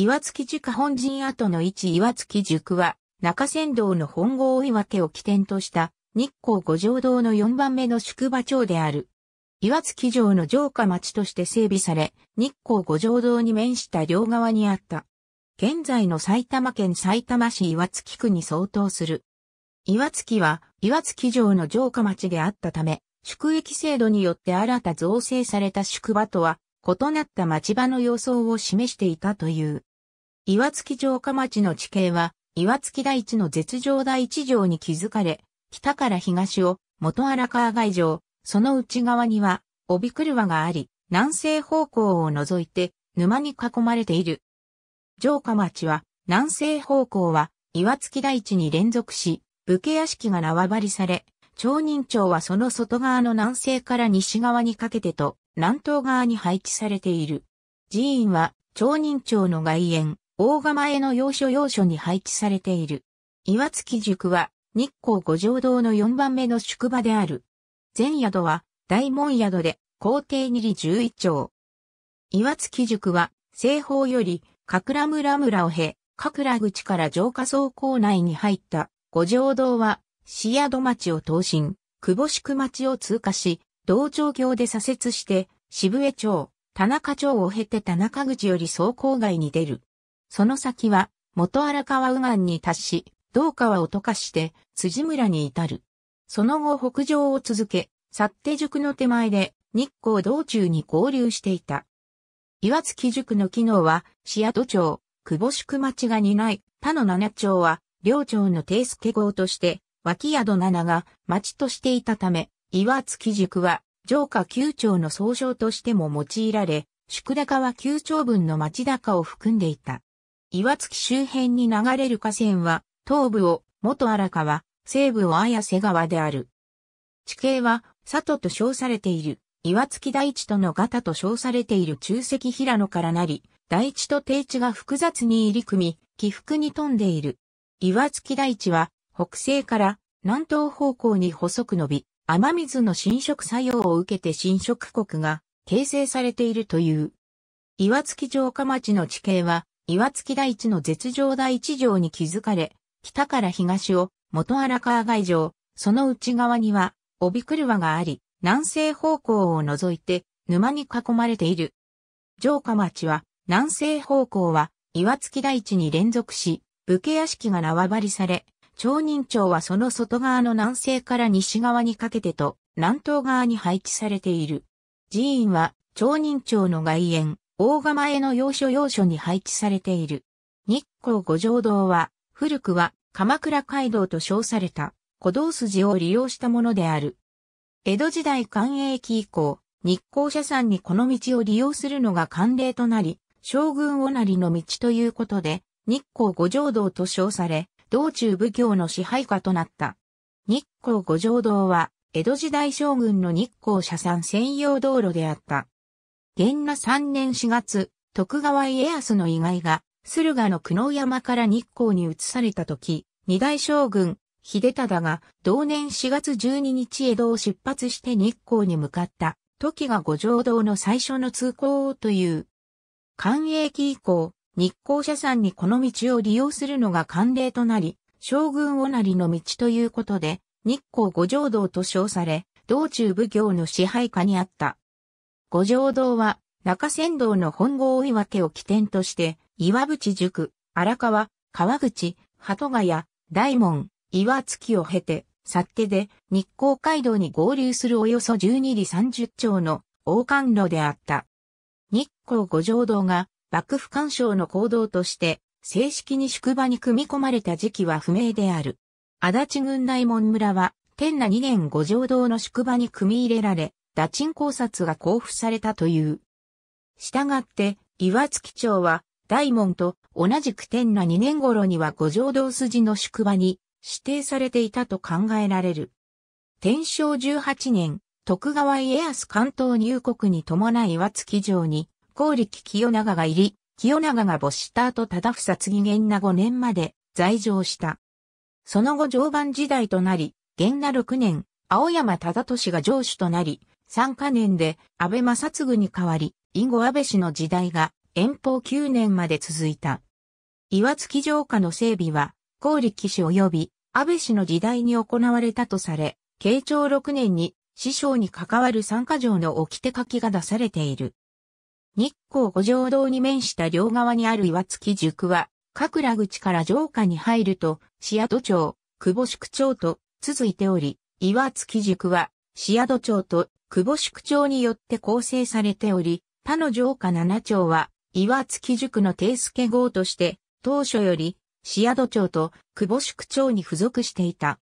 岩月塾本陣跡の位置岩月塾は、中山道の本郷岩家を起点とした日光五条道の4番目の宿場町である。岩月城の城下町として整備され、日光五条道に面した両側にあった。現在の埼玉県埼玉市岩月区に相当する。岩月は岩月城の城下町であったため、宿役制度によって新た造成された宿場とは異なった町場の様相を示していたという。岩槻城下町の地形は、岩槻台地の絶城台地上に築かれ、北から東を元荒川外城、その内側には、帯車があり、南西方向を除いて、沼に囲まれている。城下町は、南西方向は、岩槻台地に連続し、武家屋敷が縄張りされ、町人町はその外側の南西から西側にかけてと、南東側に配置されている。寺院は、町人町の外苑、大釜江の要所要所に配置されている。岩月塾は日光五条堂の4番目の宿場である。全宿は大門宿で皇帝二里11丁。岩月塾は西方よりかくら村村を経、かくら口から浄化倉庫内に入った五条堂は市宿町を通進、久保宿町を通過し、道場橋で左折して渋江町、田中町を経て田中口より走行外に出る。その先は、元荒川右岸に達し、道川を溶かして、辻村に至る。その後北上を続け、幸手塾の手前で、日光道中に合流していた。岩月塾の機能は、市宿町、久保宿町が担い、他の七町は、両町の定助号として、脇宿七が町としていたため、岩月塾は、城下九町の総称としても用いられ、宿高は九町分の町高を含んでいた。岩月周辺に流れる河川は、東部を元荒川、西部を綾瀬川である。地形は、里と称されている、岩月大地との型と称されている中石平野からなり、大地と低地が複雑に入り組み、起伏に富んでいる。岩月大地は、北西から南東方向に細く伸び、雨水の浸食作用を受けて浸食国が形成されているという。岩月城下町の地形は、岩月大地の絶上第地条に築かれ、北から東を元荒川外城、その内側には、帯車があり、南西方向を除いて、沼に囲まれている。城下町は、南西方向は、岩月大地に連続し、武家屋敷が縄張りされ、町人町はその外側の南西から西側にかけてと、南東側に配置されている。寺院は、町人町の外苑、大釜江の要所要所に配置されている。日光五条道は、古くは鎌倉街道と称された古道筋を利用したものである。江戸時代官営期以降、日光社山にこの道を利用するのが慣例となり、将軍おなりの道ということで、日光五条道と称され、道中奉行の支配下となった。日光五条道は、江戸時代将軍の日光社山専用道路であった。元那3年4月、徳川家康の遺骸が、駿河の久能山から日光に移された時、二大将軍、秀忠が同年4月12日江戸を出発して日光に向かった時が五条道の最初の通行という。関営期以降、日光社山にこの道を利用するのが慣例となり、将軍おなりの道ということで、日光五条道と称され、道中奉行の支配下にあった。五条堂は中山道の本郷岩家を起点として、岩淵塾、荒川、川口、鳩ヶ谷、大門、岩月を経て、幸手で日光街道に合流するおよそ12里30丁の王冠路であった。日光五条堂が幕府干渉の行動として正式に宿場に組み込まれた時期は不明である。足立郡大門村は天那2年五条堂の宿場に組み入れられ、打賃考察が交付されたという。したがって、岩月町は、大門と同じく天那2年頃には五条道筋の宿場に指定されていたと考えられる。天正18年、徳川家康関東入国に伴い岩月城に、高力清長が入り、清長が没した後忠房次元那5年まで在城した。その後常磐時代となり、元那6年、青山忠俊が城主となり、三カ年で安倍正嗣に代わり、以後安倍氏の時代が遠方九年まで続いた。岩月城下の整備は、高力士及び安倍氏の時代に行われたとされ、慶長六年に師匠に関わる三カ条の掟書きが出されている。日光五条道に面した両側にある岩月塾は、各ら口から城下に入ると、市宿町、久保宿町と続いており、岩月塾は、市宿町と久保宿町によって構成されており、他の城下七町は、岩月塾の定助号として、当初より、市宿ド町と久保宿町に付属していた。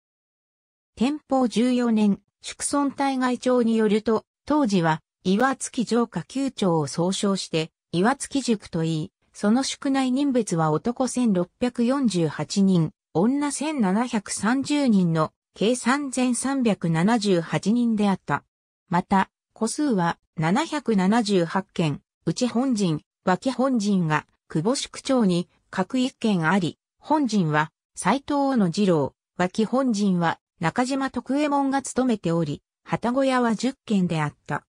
天保14年、宿村対外町によると、当時は、岩月城下九町を総称して、岩月塾と言い、その宿内人別は男1648人、女1730人の計3378人であった。また、個数は778件、うち本陣、脇本陣が久保宿長に各一件あり、本陣は斎藤の二郎、脇本陣は中島徳右衛門が務めており、旗小屋は10件であった。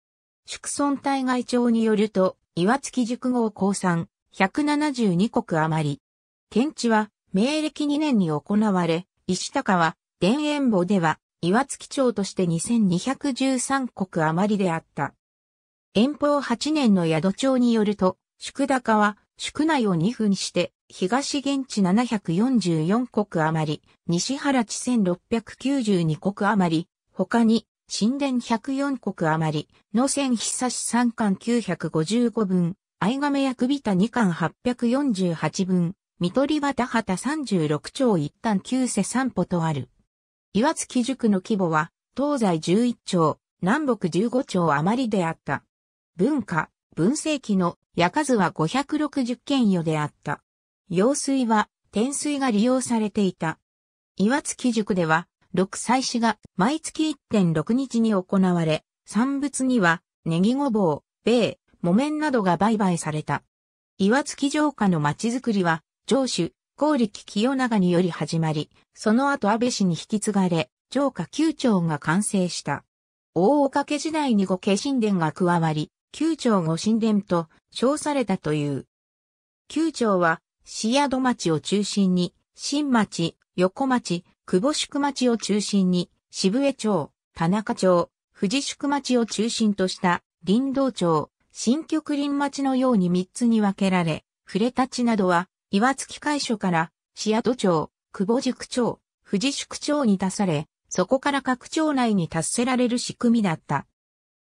宿村対外長によると、岩月塾号降参、172国余り。検地は、明暦2年に行われ、石高は、田園墓では、岩月町として2213国余りであった。遠方8年の宿町によると、宿高は宿内を2分して東現地744国余り、西原地1692国余り、他に神殿104国余り、野戦久し3巻955分、藍亀役びた2巻848分、見取り旗畑36町一旦旧世3歩とある。岩槻塾の規模は、東西11町、南北15町余りであった。文化、文政期の矢数は560件余であった。用水は、天水が利用されていた。岩槻塾では、六祭祀が毎月1.6日に行われ、産物には、ネギごぼう、米、木綿などが売買された。岩槻城下の町づくりは、城主、高力清長により始まり、その後安倍氏に引き継がれ、城下九町が完成した。大岡家時代に御家神殿が加わり、九町御神殿と称されたという。九町は、市宿町を中心に、新町、横町、久保宿町を中心に、渋江町、田中町、藤宿町を中心とした林道町、新極林町のように三つに分けられ、触れたちなどは岩槻会所から、市谷町、久保宿町、富士宿町に足され、そこから各町内に達せられる仕組みだった。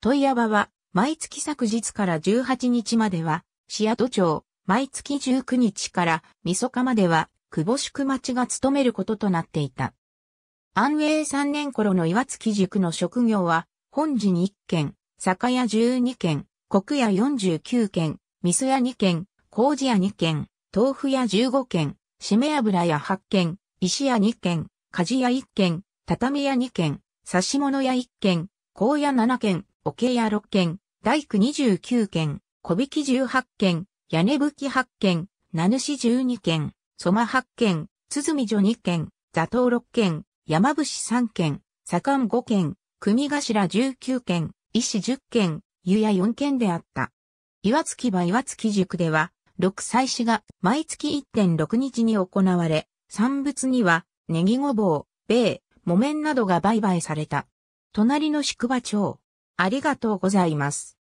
問屋場は、毎月昨日から18日までは、市谷町、毎月19日から晦日までは、久保宿町が務めることとなっていた。安永3年頃の岩槻宿の職業は、本陣1軒、酒屋12軒、国屋49軒、味噌屋2軒、麹屋2軒、豆腐屋15軒、しめ油屋8軒、石屋2軒、鍛冶屋1軒、畳屋2軒、刺物屋1軒、高屋7軒、桶屋6軒、大工29軒、小引き18軒、屋根吹き8軒、名主12軒、蕎麦8軒、鼓女2軒、座頭6軒、山伏3軒、左官5軒、組頭19軒、医師10軒、湯屋4軒であった。岩月場岩月塾では、六祭祀が毎月1.6日に行われ、産物にはネギごぼう、米、木綿などが売買された。隣の宿場町。ありがとうございます。